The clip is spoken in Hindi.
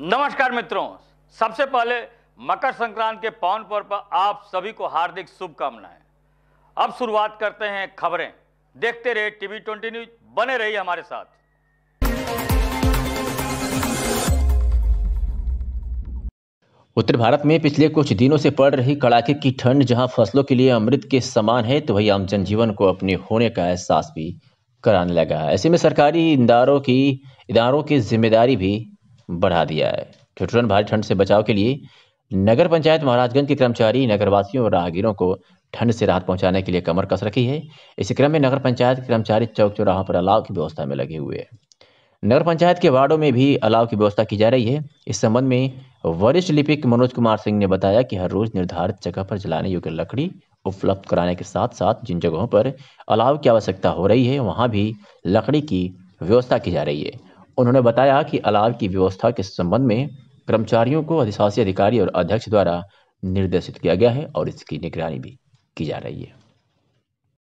नमस्कार मित्रों सबसे पहले मकर संक्रांत के पावन पर्व पर आप सभी को हार्दिक शुभकामनाएं अब शुरुआत करते हैं खबरें देखते रहे टीवी ट्वेंटी न्यूज बने रहिए हमारे साथ उत्तर भारत में पिछले कुछ दिनों से पड़ रही कड़ाके की ठंड जहां फसलों के लिए अमृत के समान है तो वही आम जनजीवन को अपने होने का एहसास भी कराने लगा ऐसे में सरकारी इदारों की इदारों की जिम्मेदारी भी बढ़ा दिया है ठिठुरन भारी ठंड से बचाव के लिए नगर पंचायत महाराजगंज के कर्मचारी नगरवासियों और राहगीरों को ठंड से राहत पहुंचाने के लिए कमर कस रखी है इसी क्रम में नगर पंचायत के कर्मचारी चौक चौराहों पर अलाव की व्यवस्था में लगे हुए हैं नगर पंचायत के वार्डों में भी अलाव की व्यवस्था की जा रही है इस संबंध में वरिष्ठ लिपिक मनोज कुमार सिंह ने बताया कि हर रोज निर्धारित जगह पर जलाने योग्य लकड़ी उपलब्ध कराने के साथ साथ जिन जगहों पर अलाव की आवश्यकता हो रही है वहाँ भी लकड़ी की व्यवस्था की जा रही है उन्होंने बताया कि अलाव की व्यवस्था के संबंध में कर्मचारियों को अधिशासी अधिकारी और अध्यक्ष द्वारा निर्देशित किया गया है और इसकी निगरानी भी की जा रही है